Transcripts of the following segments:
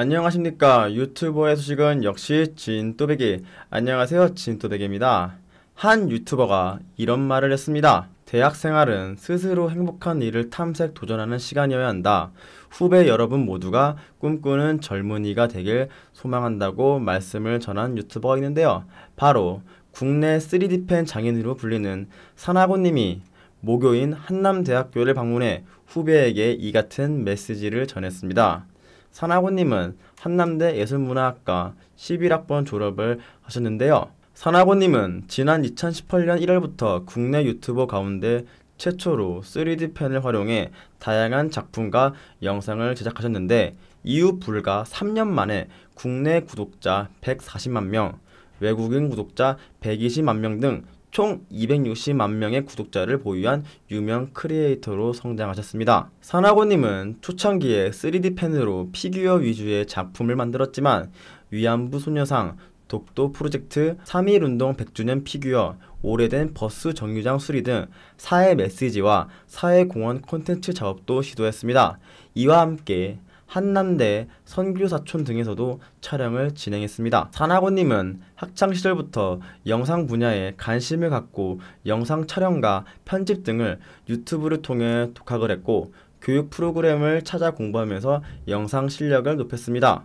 안녕하십니까 유튜버의 소식은 역시 진또배기 안녕하세요 진또배기입니다 한 유튜버가 이런 말을 했습니다 대학생활은 스스로 행복한 일을 탐색 도전하는 시간이어야 한다 후배 여러분 모두가 꿈꾸는 젊은이가 되길 소망한다고 말씀을 전한 유튜버가 있는데요 바로 국내 3D펜 장인으로 불리는 산하고님이 모교인 한남대학교를 방문해 후배에게 이 같은 메시지를 전했습니다 산하고님은 한남대 예술문화학과 11학번 졸업을 하셨는데요. 산하고님은 지난 2018년 1월부터 국내 유튜버 가운데 최초로 3D 펜을 활용해 다양한 작품과 영상을 제작하셨는데 이후 불과 3년 만에 국내 구독자 140만 명, 외국인 구독자 120만 명등 총 260만 명의 구독자를 보유한 유명 크리에이터로 성장하셨습니다. 산하고님은 초창기에 3D 펜으로 피규어 위주의 작품을 만들었지만 위안부 소녀상, 독도 프로젝트, 3.1운동 100주년 피규어, 오래된 버스 정류장 수리 등 사회 메시지와 사회공헌 콘텐츠 작업도 시도했습니다. 이와 함께 한남대, 선교사촌 등에서도 촬영을 진행했습니다. 산하고님은 학창시절부터 영상 분야에 관심을 갖고 영상 촬영과 편집 등을 유튜브를 통해 독학을 했고 교육 프로그램을 찾아 공부하면서 영상 실력을 높였습니다.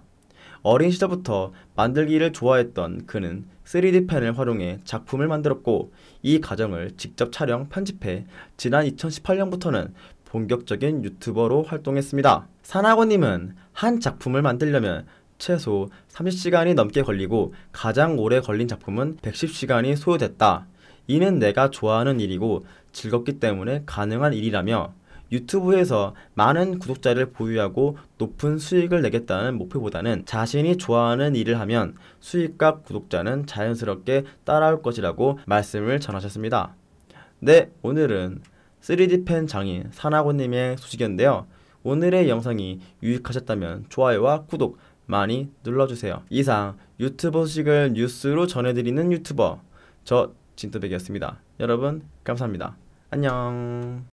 어린 시절부터 만들기를 좋아했던 그는 3D 펜을 활용해 작품을 만들었고 이 과정을 직접 촬영, 편집해 지난 2018년부터는 본격적인 유튜버로 활동했습니다. 산학원님은 한 작품을 만들려면 최소 30시간이 넘게 걸리고 가장 오래 걸린 작품은 110시간이 소요됐다. 이는 내가 좋아하는 일이고 즐겁기 때문에 가능한 일이라며 유튜브에서 많은 구독자를 보유하고 높은 수익을 내겠다는 목표보다는 자신이 좋아하는 일을 하면 수익과 구독자는 자연스럽게 따라올 것이라고 말씀을 전하셨습니다. 네, 오늘은 3D펜 장인 산하고님의 소식이었는데요. 오늘의 영상이 유익하셨다면 좋아요와 구독 많이 눌러주세요. 이상 유튜버 소식을 뉴스로 전해드리는 유튜버 저 진또백이었습니다. 여러분 감사합니다. 안녕